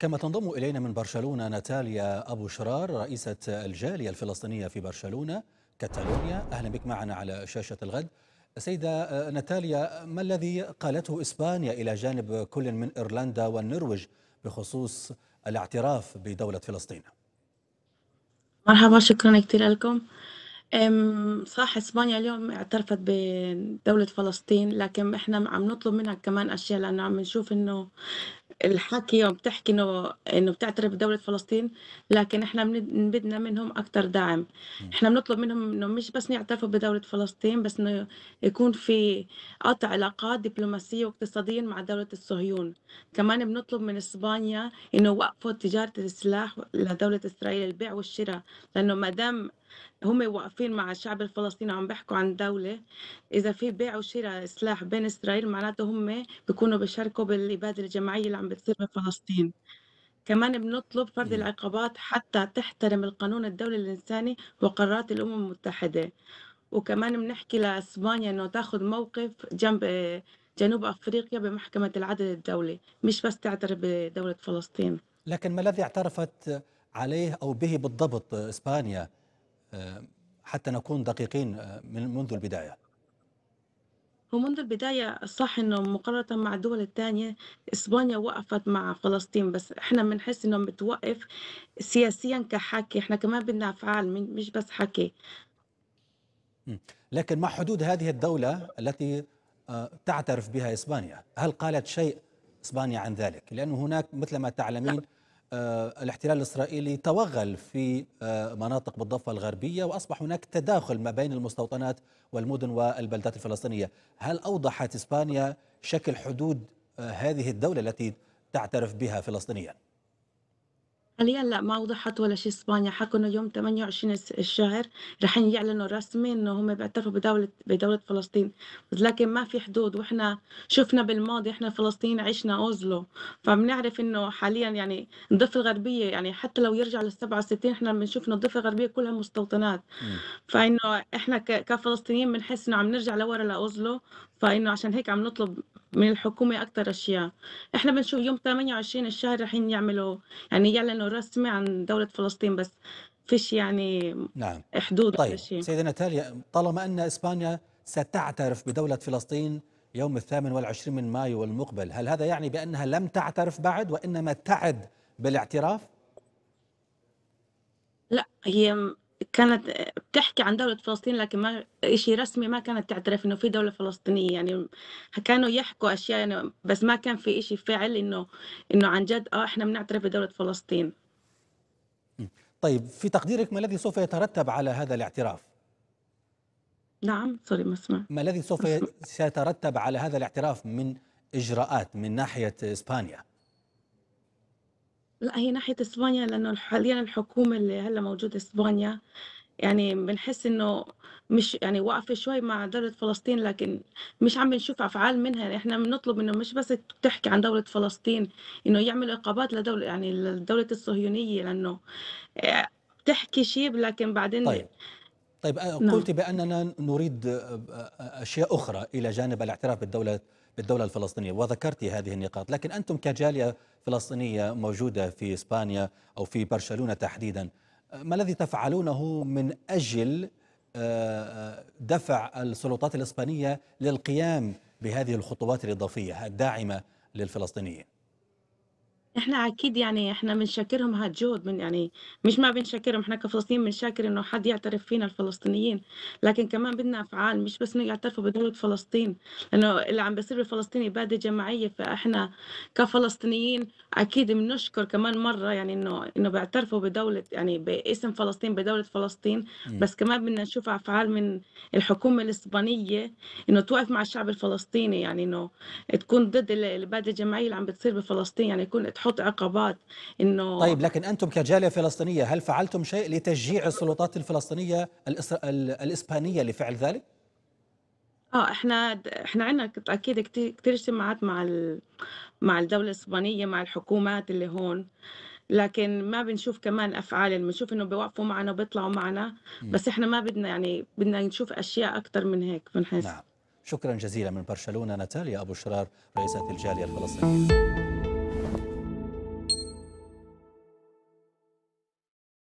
كما تنضم إلينا من برشلونة ناتاليا أبو شرار رئيسة الجالية الفلسطينية في برشلونة كاتالونيا أهلا بك معنا على شاشة الغد سيدة آه، ناتاليا ما الذي قالته إسبانيا إلى جانب كل من إيرلندا والنرويج بخصوص الاعتراف بدولة فلسطين مرحبا شكرا كثير لكم صح اسبانيا اليوم اعترفت بدولة فلسطين لكن احنا عم نطلب منها كمان اشياء لانه عم نشوف انه الحكي يوم بتحكي انه انه بتعترف بدوله فلسطين لكن احنا بدنا منهم اكثر دعم احنا بنطلب منهم انه مش بس يعترفوا بدوله فلسطين بس انه يكون في قطع علاقات دبلوماسيه واقتصاديه مع دوله الصهيون كمان بنطلب من اسبانيا انه وقفوا تجاره السلاح لدوله اسرائيل البيع والشراء لانه ما دام هم واقفين مع الشعب الفلسطيني عم بيحكوا عن دولة إذا في بيع وشراء سلاح بين إسرائيل معناته هم بيكونوا بيشاركوا بالإبادة الجماعية اللي عم بتصير بفلسطين كمان بنطلب فرض العقابات حتى تحترم القانون الدولي الإنساني وقرارات الأمم المتحدة وكمان بنحكي لإسبانيا إنه تاخذ موقف جنب جنوب أفريقيا بمحكمة العدل الدولي مش بس تعترف بدولة فلسطين لكن ما الذي اعترفت عليه أو به بالضبط إسبانيا حتى نكون دقيقين آه، من منذ البداية ومنذ البداية صح إنه مقارنة مع الدول الثانية إسبانيا وقفت مع فلسطين بس إحنا بنحس إنه بتوقف سياسيا كحكي إحنا كمان بدنا أفعال مش بس حكي لكن ما حدود هذه الدولة التي آه، تعترف بها إسبانيا هل قالت شيء إسبانيا عن ذلك؟ لأن هناك مثل ما تعلمين لا. آه، الاحتلال الإسرائيلي توغل في آه، مناطق بالضفة الغربية وأصبح هناك تداخل ما بين المستوطنات والمدن والبلدات الفلسطينية هل أوضحت إسبانيا شكل حدود آه، هذه الدولة التي تعترف بها فلسطينياً؟ حاليا لا ما وضحت ولا شيء اسبانيا حكوا انه يوم 28 الشهر رح يعلنوا رسمي انه هم بيعترفوا بدولة بدولة فلسطين لكن ما في حدود واحنا شفنا بالماضي احنا فلسطين عشنا اوزلو فبنعرف انه حاليا يعني الضفة الغربية يعني حتى لو يرجع لل 67 احنا بنشوف انه الضفة الغربية كلها مستوطنات فانه احنا كفلسطينيين بنحس انه عم نرجع لورا لاوزلو فانه عشان هيك عم نطلب من الحكومة أكثر أشياء إحنا بنشوف يوم 28 الشهر رح يعملوا يعني يعلنوا رسمي عن دولة فلسطين بس فيش يعني نعم. حدود طيب شيء. سيدة نتاليا طالما أن إسبانيا ستعترف بدولة فلسطين يوم الثامن والعشرين من مايو المقبل هل هذا يعني بأنها لم تعترف بعد وإنما تعد بالاعتراف؟ لا هي كانت بتحكي عن دولة فلسطين لكن ما شيء رسمي ما كانت تعترف إنه في دولة فلسطينية يعني كانوا يحكوا أشياء يعني بس ما كان في شيء فعل إنه إنه عن جد آه إحنا بنعترف بدولة فلسطين طيب في تقديرك ما الذي سوف يترتب على هذا الاعتراف؟ نعم سوري ما اسمع ما الذي سوف سيترتب على هذا الاعتراف من إجراءات من ناحية إسبانيا؟ لا هي ناحية إسبانيا لأنه حاليا الحكومة اللي هلا موجودة إسبانيا يعني بنحس إنه مش يعني واقفة شوي مع دولة فلسطين لكن مش عم نشوف أفعال منها يعني إحنا بنطلب إنه مش بس تحكي عن دولة فلسطين إنه يعملوا عقابات لدولة يعني للدولة الصهيونية لأنه بتحكي آه، شيء لكن بعدين طيب. طيب آه، نعم. قلت بأننا نريد آه، آه، أشياء أخرى إلى جانب الاعتراف بالدولة بالدولة الفلسطينية وذكرت هذه النقاط لكن أنتم كجالية فلسطينية موجودة في إسبانيا أو في برشلونة تحديدا ما الذي تفعلونه من أجل دفع السلطات الإسبانية للقيام بهذه الخطوات الإضافية الداعمة للفلسطينيين احنا اكيد يعني احنا بنشكرهم هالجهد من يعني مش ما بنشكرهم احنا كفلسطينيين بنشكر انه حد يعترف فينا الفلسطينيين لكن كمان بدنا افعال مش بس انه يعترفوا بدولة فلسطين لانه اللي عم بيصير بفلسطين اباده جماعيه فاحنا كفلسطينيين اكيد بنشكر كمان مره يعني انه انه بيعترفوا بدولة يعني باسم فلسطين بدولة فلسطين بس كمان بدنا نشوف افعال من الحكومه الاسبانيه انه توقف مع الشعب الفلسطيني يعني انه تكون ضد الاباده الجماعيه اللي عم بتصير بفلسطين يعني يكون تحط عقبات انه طيب لكن انتم كجاليه فلسطينيه هل فعلتم شيء لتشجيع السلطات الفلسطينيه الإسر... الاسبانيه لفعل ذلك؟ اه احنا احنا عندنا اكيد كثير اجتماعات مع ال... مع الدوله الاسبانيه مع الحكومات اللي هون لكن ما بنشوف كمان افعال يعني بنشوف انه بيوقفوا معنا وبيطلعوا معنا بس احنا ما بدنا يعني بدنا نشوف اشياء اكثر من هيك بنحس نعم شكرا جزيلا من برشلونه ناتاليا ابو شرار رئيسه الجاليه الفلسطينيه